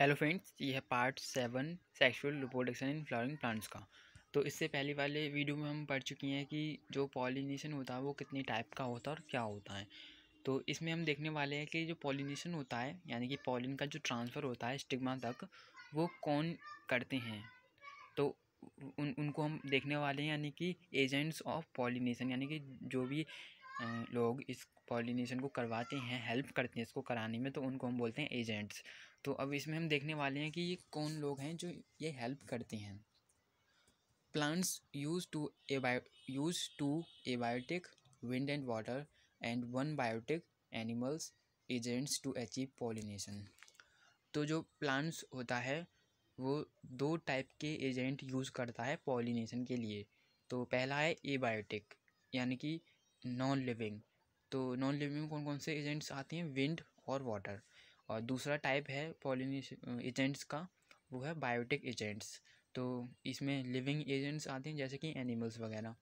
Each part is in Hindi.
हेलो फ्रेंड्स ये है part seven sexual reproduction in flowering plants का तो इससे पहले वाले वीडियो में हम पढ़ चुकी हैं कि जो पॉलिनेशन होता है वो कितने टाइप का होता है और क्या होता है तो इसमें हम देखने वाले हैं कि जो पॉलिनेशन होता है यानी कि पॉलिन का जो ट्रांसफ़र होता है स्टिग्मा तक वो कौन करते हैं तो उन उनको हम देखने वाले हैं यानी कि एजेंट्स ऑफ पॉलिनेशन यानी कि जो भी लोग इस पॉलिनेशन को करवाते हैं हेल्प करते हैं इसको कराने में तो उनको हम बोलते हैं एजेंट्स तो अब इसमें हम देखने वाले हैं कि ये कौन लोग हैं जो ये हेल्प करते हैं plants use to use to abiotic wind and water and one biotic animals agents to achieve pollination तो जो प्लांट्स होता है वो दो टाइप के एजेंट यूज़ करता है पॉलिनेशन के लिए तो पहला है एबायोटिक यानी कि नॉन लिविंग तो नॉन लिविंग में कौन कौन से एजेंट्स आते हैं विंड और वाटर और दूसरा टाइप है पॉलिनेशन एजेंट्स का वो है बायोटिक एजेंट्स तो इसमें लिविंग एजेंट्स आते हैं जैसे कि एनिमल्स वगैरह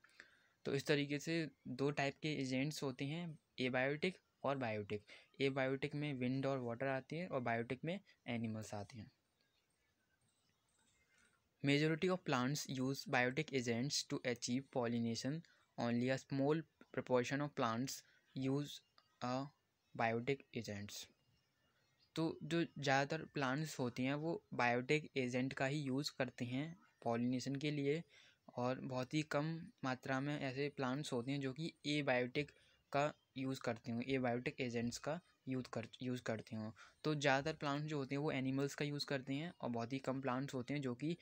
तो इस तरीके से दो टाइप के एजेंट्स होते हैं एबायोटिक और बायोटिक एबायोटिक में विंड और वाटर आती है और बायोटिक में एनिमल्स आते हैं majority of plants use biotic agents to achieve pollination only a small proportion of plants use abiotic agents तो जो ज़्यादातर प्लांट्स होती हैं वो बायोटिक एजेंट का ही यूज़ करते हैं पॉलिनेशन के लिए और बहुत ही कम मात्रा में ऐसे प्लांट्स होते हैं जो कि ए बायोटिक का यूज़ करते हूँ ए बायोटिक एजेंट्स का यूज कर यूज़ करते हूँ तो ज़्यादातर प्लांट्स जो होते हैं वो एनिमल्स का यूज़ करते हैं और बहुत ही कम प्लांट्स होते हैं जो कि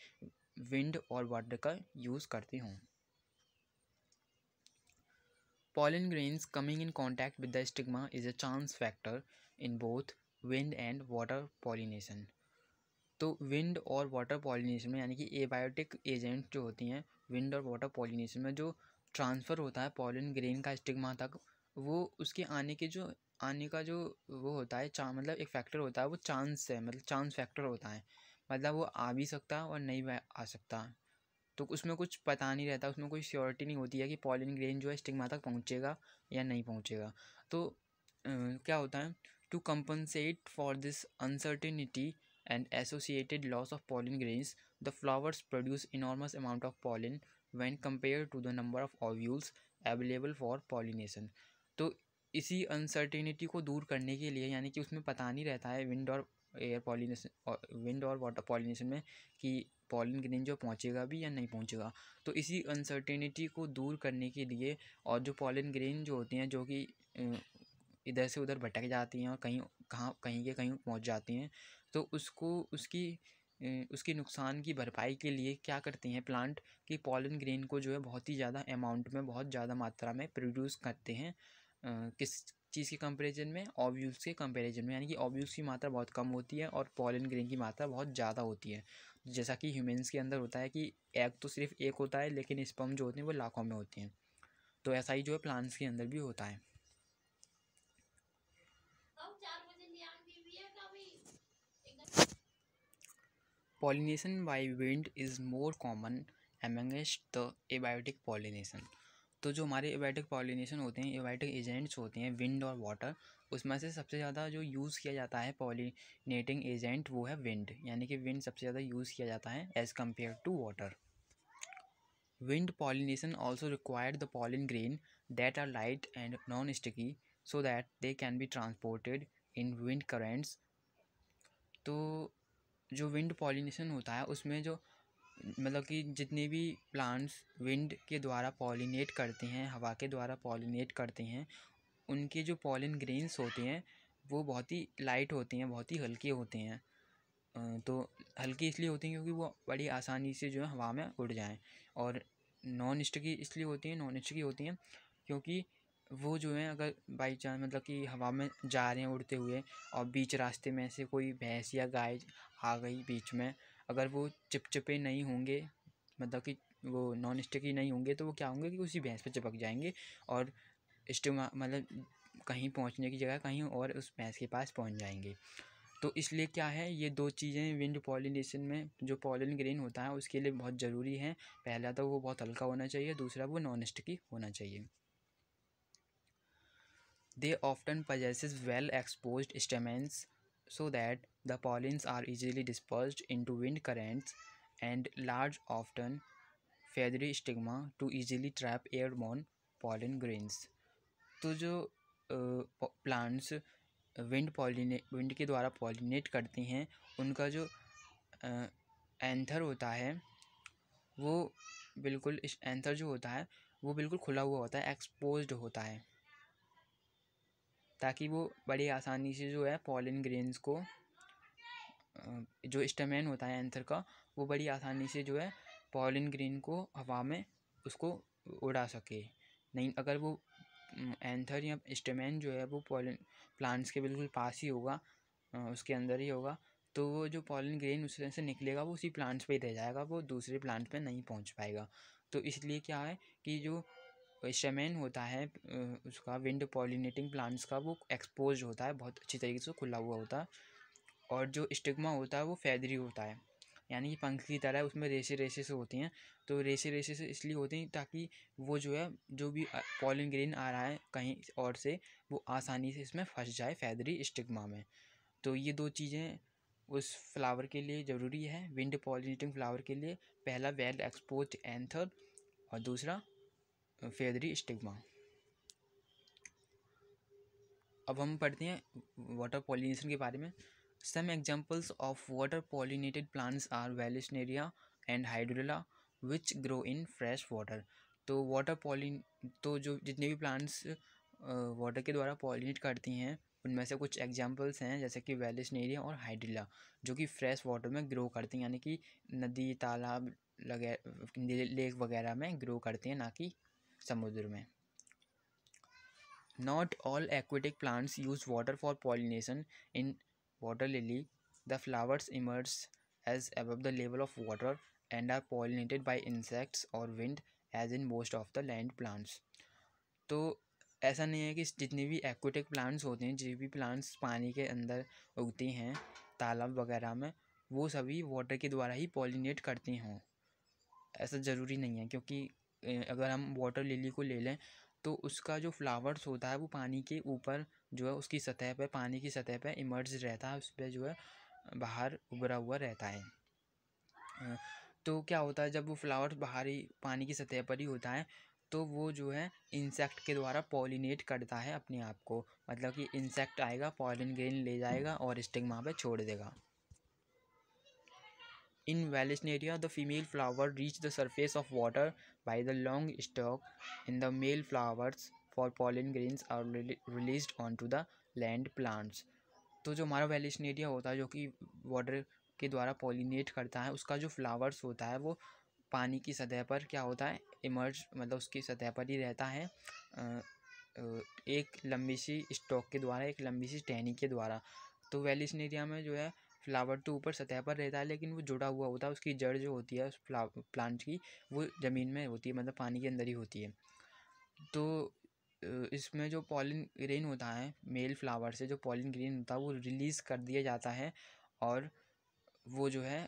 विंड और वाटर का यूज़ करते हों Pollen grains coming in contact with the stigma is a chance factor in both wind and water pollination. तो विंड और वाटर पॉलिनेशन में यानी कि एबायोटिक एजेंट जो होती हैं विंड और वाटर पॉलिनेशन में जो ट्रांसफ़र होता है पॉलिन ग्रेन का स्टिग्मा तक वो उसके आने के जो आने का जो वो होता है चा मतलब एक फैक्टर होता है वो चांस है मतलब चांस फैक्टर होता है मतलब वो आ भी सकता है और नहीं आ सकता तो उसमें कुछ पता नहीं रहता उसमें कोई श्योरिटी नहीं होती है कि पॉलिन ग्रेन जो है स्टिग्मा तक पहुँचेगा या नहीं पहुँचेगा तो आ, क्या होता है to compensate for this uncertainty and associated loss of pollen grains the flowers produce enormous amount of pollen when compare to the number of ovules available for pollination तो इसी अनसर्टिनिटी को दूर करने के लिए यानी कि उसमें पता नहीं रहता है विंड और एयर पॉलिनेशन विंड और वाटर पॉलिनेशन में कि पॉलिन ग्रेन जो पहुंचेगा भी या नहीं पहुंचेगा तो इसी अनसर्टेनिटी को दूर करने के लिए और जो पॉलिन ग्रेन जो होते हैं जो कि इधर से उधर भटक जाती हैं और कहीं कहाँ कहीं के कहीं पहुंच जाती हैं तो उसको उसकी उसके नुकसान की भरपाई के लिए क्या करते हैं प्लांट कि पॉलिन ग्रेन को जो है बहुत ही ज़्यादा अमाउंट में बहुत ज़्यादा मात्रा में प्रोड्यूस करते हैं किस चीज़ के कंपैरिजन में ऑब्यूल्स के कंपैरिजन में यानी कि ऑब्यूल्स की मात्रा बहुत कम होती है और पॉलन ग्रेन की मात्रा बहुत ज़्यादा होती है जैसा कि ह्यूमेंस के अंदर होता है कि एग तो सिर्फ एक होता है लेकिन स्पम जो होते हैं वो लाखों में होती हैं तो ऐसा ही जो है प्लांट्स के अंदर भी होता है pollination by wind is more common amongst the abiotic pollination तो जो हमारे एवाइटिक पॉलिनेशन होते हैं एवाइटिक एजेंट्स होते हैं विंड और वाटर उसमें से सबसे ज़्यादा जो यूज़ किया जाता है पॉलिनेटिंग एजेंट वो है विंड यानी कि विंड सबसे ज़्यादा यूज़ किया जाता है as compare to water wind pollination also required the pollen grain that are light and non sticky so that they can be transported in wind currents तो जो विंड पॉलिनेशन होता है उसमें जो मतलब कि जितने भी प्लांट्स विंड के द्वारा पॉलिनेट करते हैं हवा के द्वारा पॉलिनेट करते हैं उनके जो पॉलिन ग्रेन्स होते हैं वो बहुत ही लाइट होते हैं बहुत ही हल्के होते हैं तो हल्के इसलिए होते हैं क्योंकि वो बड़ी आसानी से जो है हवा में उड़ जाएँ और नॉन स्टिकी इसलिए होती हैं नॉन स्टिकी होती हैं क्योंकि वो जो है अगर बाई चांस मतलब कि हवा में जा रहे हैं उड़ते हुए और बीच रास्ते में से कोई भैंस या गाय आ गई बीच में अगर वो चिपचिपे नहीं होंगे मतलब कि वो नॉन स्टिकी नहीं होंगे तो वो क्या होंगे कि उसी भैंस पे चिपक जाएंगे और स्टोमा मतलब कहीं पहुंचने की जगह कहीं और उस भैंस के पास पहुंच जाएंगे तो इसलिए क्या है ये दो चीज़ें विंड पॉलिनेशन में जो पॉलिन ग्रेन होता है उसके लिए बहुत ज़रूरी है पहला तो वो बहुत हल्का होना चाहिए दूसरा वो नॉन स्टिकी होना चाहिए they often possess well expose stamens so that the pollens are easily dispersed into wind currents and large often feathery stigma to easily trap airborne pollen grains तो जो प्लांट्स विंड पॉलिने विंड के द्वारा पॉलिनेट करती हैं उनका जो एंथर होता है वो बिल्कुल इस एंथर जो होता है वो बिल्कुल खुला हुआ होता है एक्सपोज्ड होता है ताकि वो बड़ी आसानी से जो है पॉलिन ग्रेन्स को जो स्टमैन होता है एंथर का वो बड़ी आसानी से जो है पॉलिन ग्रेन को हवा में उसको उड़ा सके नहीं अगर वो एंथर या स्टेमैन जो है वो पॉलिन प्लांट्स के बिल्कुल पास ही होगा उसके अंदर ही होगा तो वो जो पॉलिन ग्रेन उससे से निकलेगा वो उसी प्लांट्स पे ही रह जाएगा वो दूसरे प्लांट पे नहीं पहुंच पाएगा तो इसलिए क्या है कि जो स्टेमेन होता है उसका विंड पॉलिनेटिंग प्लांट्स का वो एक्सपोज होता है बहुत अच्छी तरीके से खुला हुआ होता है और जो स्टिग्मा होता है वो फैदरी होता है यानी कि पंख की तरह उसमें रेसे रेसे से होती हैं तो रेसे रेसे से इसलिए होती हैं ताकि वो जो है जो भी पॉलिन ग्रेन आ रहा है कहीं और से वो आसानी से इसमें फंस जाए फैदरी स्टिग्मा में तो ये दो चीज़ें उस फ्लावर के लिए ज़रूरी है विंड पॉलिनेटिंग फ्लावर के लिए पहला वेल एक्सपोज एंथर और दूसरा फेदरी स्टिग्मा अब हम पढ़ते हैं वाटर पॉलिनेशन के बारे में some examples of water pollinated plants are Vallisneria and Hydrilla which grow in fresh water तो वाटर पॉलिन तो जो जितने भी प्लांट्स वाटर के द्वारा पॉलिनेट करती हैं उनमें से कुछ एग्जाम्पल्स हैं जैसे कि वेलिशनेरिया और हाइड्रिला जो कि फ्रेश वाटर में ग्रो करती हैं यानी कि नदी तालाब लगे लेक वगैरह में ग्रो करती हैं ना कि समुद्र में not all aquatic plants use water for pollination in water lily the flowers emerge as above the level of water and are pollinated by insects और wind as in most of the land plants तो ऐसा नहीं है कि जितने भी एक्वेटिक प्लांट्स होते हैं जितने भी प्लांट्स पानी के अंदर उगती हैं तालाब वगैरह में वो सभी वाटर के द्वारा ही पॉलिनेट करती हों ऐसा ज़रूरी नहीं है क्योंकि अगर हम वाटर लिली को ले लें तो उसका जो फ्लावर्स होता है वो पानी के ऊपर जो है उसकी सतह पर पानी की सतह पर इमर्ज रहता है उस पर जो है बाहर उभरा हुआ रहता है तो क्या होता है जब वो फ्लावर्स बाहरी पानी की सतह पर ही होता है तो वो जो है इंसेक्ट के द्वारा पॉलिनेट करता है अपने आप को मतलब कि इंसेक्ट आएगा पॉलिन ग्रेन ले जाएगा और स्टिग्मा पे छोड़ देगा In Vallisneria, the female flower reach the surface of water by the long stalk and the male flowers for pollen grains are released onto the land plants. तो जो हमारा वेलिसनेरिया होता है जो कि वाटर के द्वारा पॉलिनेट करता है उसका जो फ्लावर्स होता है वो पानी की सतह पर क्या होता है इमर्ज मतलब उसकी सतह पर ही रहता है एक लंबी सी स्टॉक के द्वारा एक लंबी सी टहनी के द्वारा तो वेलिसनेरिया में जो है फ्लावर तो ऊपर सतह पर रहता है लेकिन वो जुड़ा हुआ होता है उसकी जड़ जो होती है उस प्लांट की वो ज़मीन में होती है मतलब पानी के अंदर ही होती है तो इसमें जो पॉलिन ग्रेन होता है मेल फ्लावर से जो पॉलिन ग्रेन होता है वो रिलीज़ कर दिया जाता है और वो जो है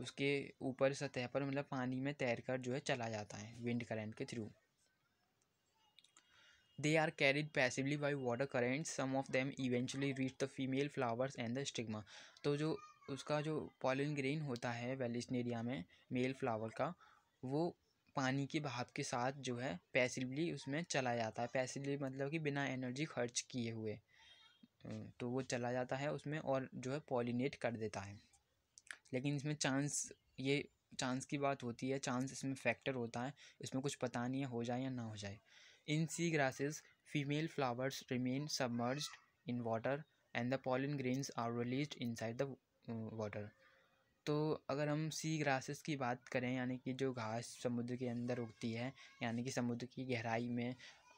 उसके ऊपर सतह पर मतलब पानी में तैर कर जो है चला जाता है विंड करंट के through They are carried passively by water currents. Some of them eventually reach the female flowers and the stigma. तो जो उसका जो pollen ग्रेन होता है वेलिस्टन एरिया में मेल फ्लावर का वो पानी के बहाव के साथ जो है पैसिवली उसमें चला जाता है पैसिवली मतलब कि बिना एनर्जी खर्च किए हुए हम्म, तो वो चला जाता है उसमें और जो है पॉलिनेट कर देता है लेकिन इसमें चांस ये चांस की बात होती है चांस इसमें फैक्टर होता है इसमें कुछ पता नहीं है हो जाए या ना हो जाए In sea grasses, female flowers remain submerged in water and the pollen grains are released inside the uh, water. तो अगर हम सी ग्रासेस की बात करें यानी कि जो घास समुद्र के अंदर उगती है यानी कि समुद्र की गहराई में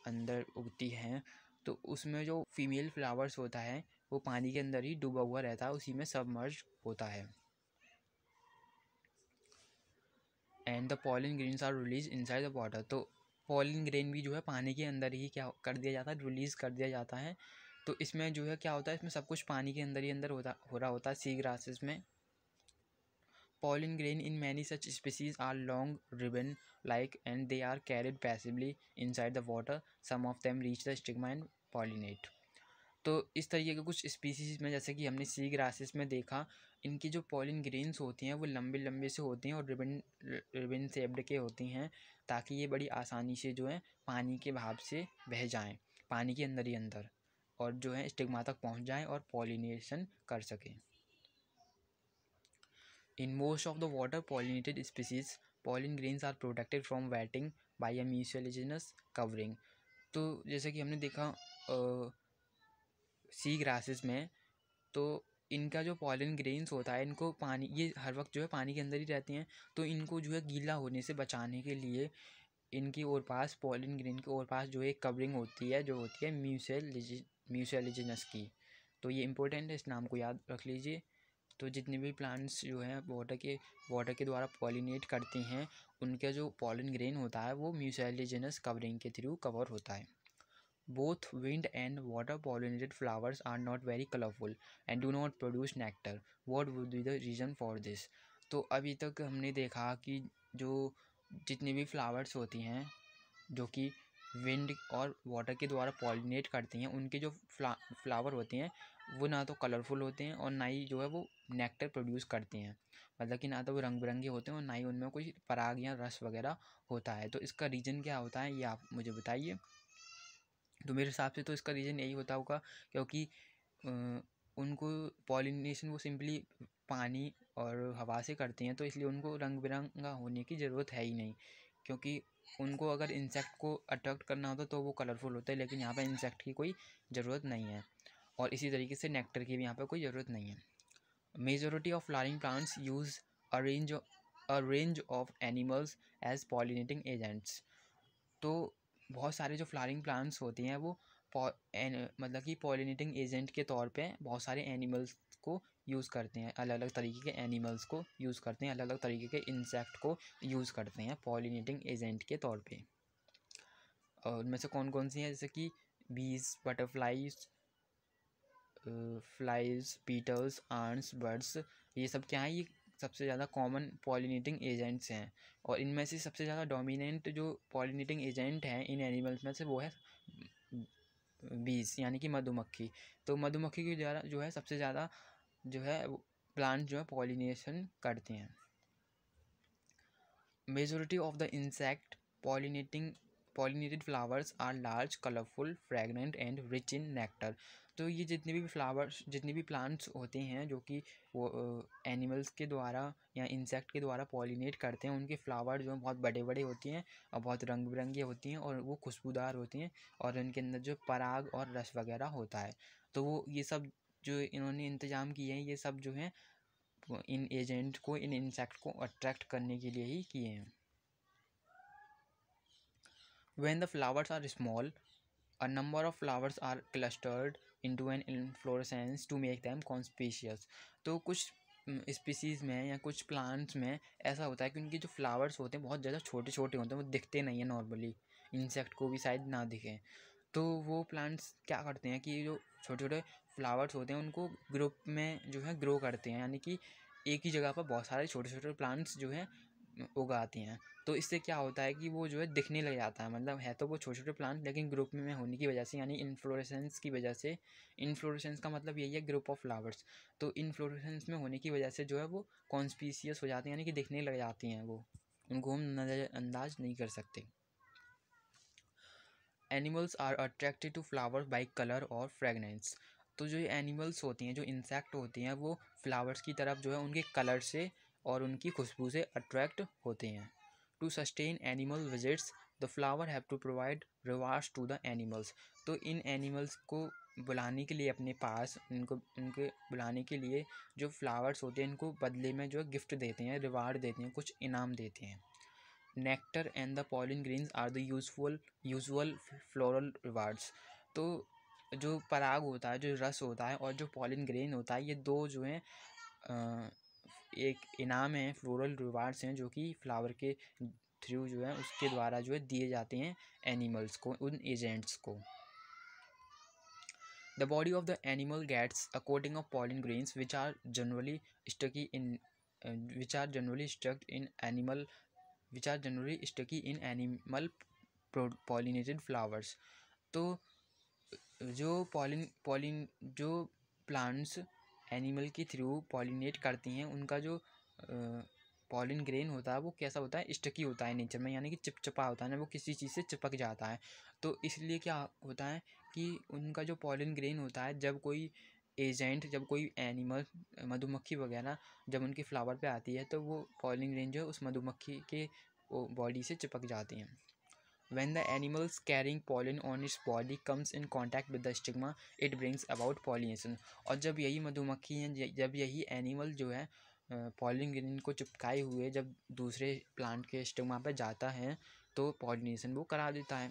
अंदर उगती है तो उसमें जो फीमेल फ्लावर्स होता है वो पानी के अंदर ही डूबा हुआ रहता है उसी में सबमर्ज होता है and the pollen grains are release inside the water तो फॉलिंग रेन भी जो है पानी के अंदर ही क्या कर दिया जाता है रिलीज़ कर दिया जाता है तो इसमें जो है क्या होता है इसमें सब कुछ पानी के अंदर ही अंदर होता हो रहा होता है सी ग्रासेस में pollen grain in many such species are long ribbon like and they are carried passively inside the water some of them reach the stigma and pollinate तो इस तरीके के कुछ स्पीसीज में जैसे कि हमने सी ग्रासेस में देखा इनकी जो पॉलिन ग्रीन्स होती हैं वो लंबे लंबे से होती हैं और रिबन रिबन सेप्ड के होती हैं ताकि ये बड़ी आसानी से जो है पानी के भाव से बह जाएं पानी के अंदर ही अंदर और जो है स्टिग्मा तक पहुंच जाएं और पॉलिनेशन कर सकें in most of the water pollinated species pollen grains are protected from wetting by a mucilaginous covering तो जैसे कि हमने देखा सी ग्रासेस में तो इनका जो पॉलन ग्रेन्स होता है इनको पानी ये हर वक्त जो है पानी के अंदर ही रहती हैं तो इनको जो है गीला होने से बचाने के लिए इनकी और पास पॉलिन ग्रेन के और पास जो है कवरिंग होती है जो होती है म्यूसेल म्यूसेलिजनस की तो ये इंपॉर्टेंट है इस नाम को याद रख लीजिए तो जितने भी प्लांट्स जो हैं वाटर के वाटर के द्वारा पॉलिनेट करते हैं उनका जो पॉलन ग्रेन होता है वो म्यूसेलिजनस कवरिंग के थ्रू कवर होता है Both wind and water pollinated flowers are not very colorful and do not produce nectar. What would be the reason for this? तो अभी तक हमने देखा कि जो जितनी भी फ्लावर्स होती हैं जो कि विंड और वाटर के द्वारा पॉलिनेट करती हैं उनके जो फ्ला फ्लावर होते हैं वो ना तो कलरफुल होते हैं और ना ही जो है वो नेक्टर प्रोड्यूस करते हैं मतलब कि ना तो वो रंग बिरंगे होते हैं और ना ही उनमें कोई पराग या रस वगैरह होता है तो इसका रीज़न क्या होता है ये आप मुझे बताइए तो मेरे हिसाब से तो इसका रीज़न यही होता होगा क्योंकि उनको पॉलिनेशन वो सिंपली पानी और हवा से करते हैं तो इसलिए उनको रंग बिरंगा होने की ज़रूरत है ही नहीं क्योंकि उनको अगर इंसेक्ट को अट्रैक्ट करना होता तो वो कलरफुल होता है लेकिन यहाँ पर इंसेक्ट की कोई ज़रूरत नहीं है और इसी तरीके से नेक्टर की भी यहाँ पर कोई ज़रूरत नहीं है majority of flowering plants use arrange a range of animals as pollinating agents तो बहुत सारे जो फ्लावरिंग प्लांट्स होते हैं वो मतलब कि पॉलिनेटिंग एजेंट के तौर पे बहुत सारे एनिमल्स को यूज़ करते हैं अलग अलग तरीके के एनिमल्स को यूज़ करते हैं अलग अलग तरीके के इंसेक्ट को यूज़ करते हैं पॉलिनेटिंग एजेंट के तौर पे और उनमें से कौन कौन सी हैं जैसे कि bees butterflies flies beetles ants birds ये सब क्या है ये सबसे ज़्यादा कॉमन पॉलिनेटिंग एजेंट्स हैं और इनमें से सबसे ज़्यादा डोमिनेंट जो पॉलिनेटिंग एजेंट हैं इन एनिमल्स में से वो है बीज यानी कि मधुमक्खी तो मधुमक्खी के द्वारा जो है सबसे ज़्यादा जो है प्लांट जो है पॉलिनेशन करते हैं majority of the insect pollinating pollinated flowers are large colourful fragrant and rich in nectar तो ये जितने भी फ्लावर्स जितने भी प्लांट्स होते हैं जो कि वो एनिमल्स के द्वारा या इंसेक्ट के द्वारा पॉलिनेट करते हैं उनके फ्लावर जो हैं बहुत बड़े बड़े होते हैं और बहुत रंग बिरंगे होती हैं और वो खुशबूदार होती हैं और उनके अंदर जो पराग और रस वगैरह होता है तो वो ये सब जो इन्होंने इंतज़ाम किए हैं ये सब जो हैं इन एजेंट को इन इंसेक्ट को अट्रैक्ट करने के लिए ही किए हैं when the flowers are small a number of flowers are clustered into an inflorescence to make them conspicuous तो कुछ स्पीसीज़ में या कुछ प्लांट्स में ऐसा होता है कि उनके जो फ्लावर्स होते हैं बहुत ज़्यादा छोटे छोटे होते हैं वो दिखते नहीं हैं नॉर्मली इंसेक्ट को भी शायद ना दिखें तो वो प्लांट्स क्या करते हैं कि जो छोटे छोटे फ्लावर्स होते हैं उनको ग्रुप में जो है ग्रो करते हैं यानी कि एक ही जगह पर बहुत सारे छोटे छोटे प्लांट्स जो हैं उगाती हैं तो इससे क्या होता है कि वो जो है दिखने लग जाता है मतलब है तो वो छोटे छोटे प्लांट लेकिन ग्रुप में होने की वजह से यानी इन्फ्लोरेसेंस की वजह से इन्फ्लोरेसेंस का मतलब यही है ग्रुप ऑफ फ्लावर्स तो इन्फ्लोरेसेंस में होने की वजह से जो है वो कॉन्स्पीसियस हो जाती हैं यानी कि दिखने लग जाती हैं वो उनको हम नज़रअंदाज नहीं कर सकते animals are attracted to flowers by colour और फ्रेगनेंस तो जो एनिमल्स होती हैं जो इंसेक्ट होती हैं वो फ्लावर्स की तरफ जो है उनके कलर से और उनकी खुशबू से अट्रैक्ट होते हैं to sustain animal visits the flower have to provide rewards to the animals तो इन एनिमल्स को बुलाने के लिए अपने पास उनको उनके बुलाने के लिए जो फ्लावर्स होते हैं इनको बदले में जो गिफ्ट देते हैं रिवार्ड देते हैं कुछ इनाम देते हैं nectar and the pollen grains are the useful usual floral rewards तो जो पराग होता है जो रस होता है और जो पॉलिन ग्रेन होता है ये दो जो हैं एक इनाम है फ्लोरल रिवार्ड्स हैं जो कि फ्लावर के थ्रू जो है उसके द्वारा जो है दिए जाते हैं एनिमल्स को उन एजेंट्स को the body of the animal gets according of pollen grains which are generally sticky in which are generally stuck in animal which are generally sticky in animal pollinated flowers तो जो पॉलिन पॉलिन जो प्लांट्स एनिमल के थ्रू पॉलिनेट करती हैं उनका जो पॉलिन ग्रेन होता है वो कैसा होता है स्टकी होता है नेचर में यानी कि चिपचिपा होता है ना वो किसी चीज़ से चिपक जाता है तो इसलिए क्या होता है कि उनका जो पॉलिन ग्रेन होता है जब कोई एजेंट जब कोई एनिमल मधुमक्खी वगैरह जब उनके फ्लावर पे आती है तो वो पॉलिन ग्रेन जो है उस मधुमक्खी के बॉडी से चिपक जाती हैं when the animal's carrying pollen on its body comes in contact with the stigma it brings about pollination और जब यही मधुमक्खी हैं जब यही एनिमल जो है पॉलिन ग्रीन को चिपकाए हुए जब दूसरे प्लांट के स्टिग्मा पर जाता है तो पॉलिनेशन वो करा देता है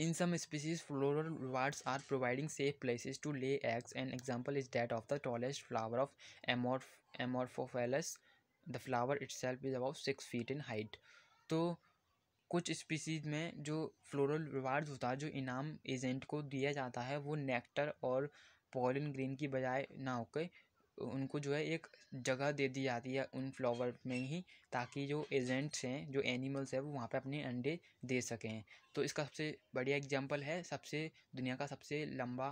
in some species floral wards are providing safe places to lay eggs and example is that of the tallest flower of amor amorphophallus the flower itself is about six feet in height तो कुछ स्पीसीज में जो फ्लोरल रिवार्ड होता है जो इनाम एजेंट को दिया जाता है वो नेक्टर और पॉलिन ग्रीन की बजाय ना होकर उनको जो है एक जगह दे दी जाती है उन फ्लावर में ही ताकि जो एजेंट्स हैं जो एनिमल्स हैं वो वहाँ पे अपने अंडे दे सकें तो इसका सबसे बढ़िया एग्जांपल है सबसे दुनिया का सबसे लंबा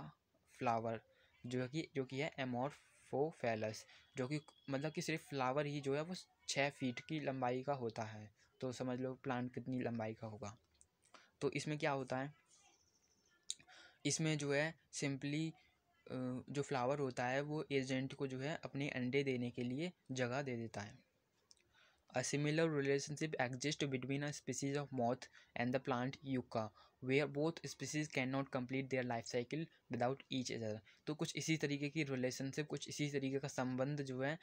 फ्लावर जो कि जो कि है एमोरफोफेलस जो कि मतलब कि सिर्फ फ्लावर ही जो है वो छः फीट की लंबाई का होता है तो समझ लो प्लांट कितनी लंबाई का होगा तो इसमें क्या होता है इसमें जो है सिंपली जो फ्लावर होता है वो एजेंट को जो है अपने अंडे देने के लिए जगह दे देता है A similar relationship exists between a species of moth and the plant yucca, where both species cannot complete their life cycle without each other. तो कुछ इसी तरीके की रिलेशनशिप कुछ इसी तरीके का संबंध जो है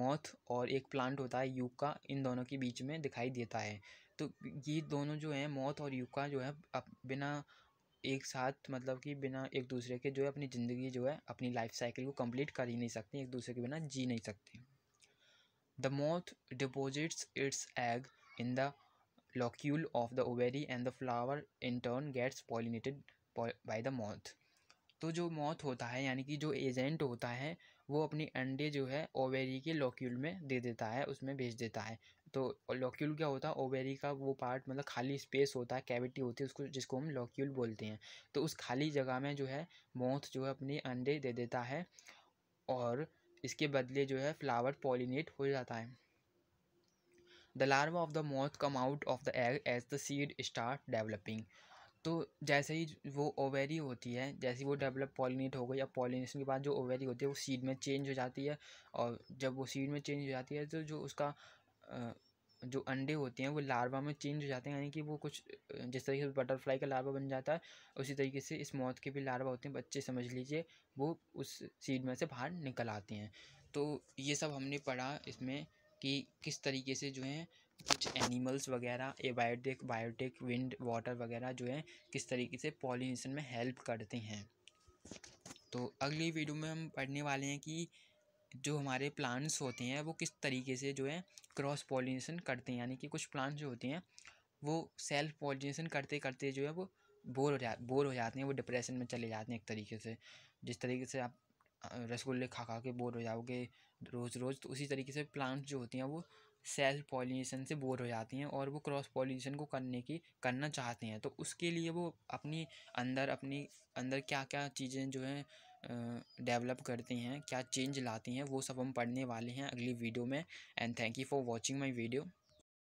मौत और एक प्लांट होता है यूका इन दोनों के बीच में दिखाई देता है तो ये दोनों जो हैं मौत और यूका जो है बिना एक साथ मतलब कि बिना एक दूसरे के जो है अपनी ज़िंदगी जो है अपनी लाइफ साइकिल को कंप्लीट कर ही नहीं सकते एक दूसरे के बिना जी नहीं सकते The moth deposits its egg in the locule of the ovary and the flower in turn gets pollinated by the moth. तो जो मौत होता है यानी कि जो एजेंट होता है वो अपनी अंडे जो है ओवेरी के लोक्यूल में दे देता है उसमें भेज देता है तो लोक्यूल क्या होता है ओवेरी का वो पार्ट मतलब खाली स्पेस होता है कैविटी होती है उसको जिसको हम लोक्यूल बोलते हैं तो उस खाली जगह में जो है मौत जो है अपने अंडे दे देता है और इसके बदले जो है फ्लावर पॉलिनेट हो जाता है the larva of the moth come out of the egg as the seed start developing तो जैसे ही वो ओवेरी होती है जैसे वो डेवलप पॉलिनेट हो गई या पॉलिनेशन के बाद जो ओवेरी होती है वो सीड में चेंज हो जाती है और जब वो सीड में चेंज हो जाती है तो जो उसका जो अंडे होते हैं वो लार्वा में चेंज हो जाते हैं यानी कि वो कुछ जिस तरीके से बटरफ्लाई का लार्वा बन जाता है उसी तरीके से इस मौत के भी लार्वा होते हैं बच्चे समझ लीजिए वो उस सीड में से बाहर निकल आते हैं तो ये सब हमने पढ़ा इसमें कि किस तरीके से जो है कुछ एनिमल्स वगैरह बायोटेक बायोटिक विंड वाटर वगैरह जो है किस तरीके से पॉलिनेशन में हेल्प करते हैं तो अगली वीडियो में हम पढ़ने वाले हैं कि जो हमारे प्लांट्स होते हैं वो किस तरीके से जो है क्रॉस पॉलिनेशन करते हैं यानी कि कुछ प्लांट्स जो होते हैं वो सेल्फ पॉलिनेशन करते करते जो है वो बोर हो जा बोर हो जाते हैं वो डिप्रेशन में चले जाते हैं एक तरीके से जिस तरीके से आप रसगुल्ले खा खा के बोर हो जाओगे रोज़ रोज़ तो उसी तरीके से प्लांट्स जो होती हैं वो सेल्फ पॉलिनेशन से बोर हो जाती हैं और वो क्रॉस पॉलिनेशन को करने की करना चाहते हैं तो उसके लिए वो अपनी अंदर अपनी अंदर क्या क्या चीज़ें जो हैं डेवलप करती हैं क्या चेंज लाती हैं वो सब हम पढ़ने वाले हैं अगली वीडियो में and thank you for watching my video